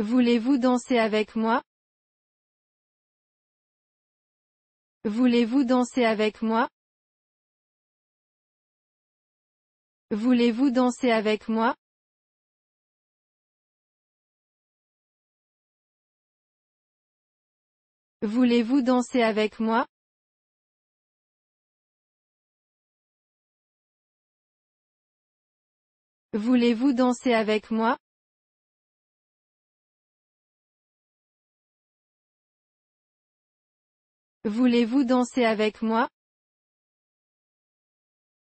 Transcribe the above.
Voulez-vous danser avec moi Voulez-vous danser avec moi Voulez-vous danser avec moi Voulez-vous danser avec moi Voulez-vous danser avec moi Voulez-vous danser avec moi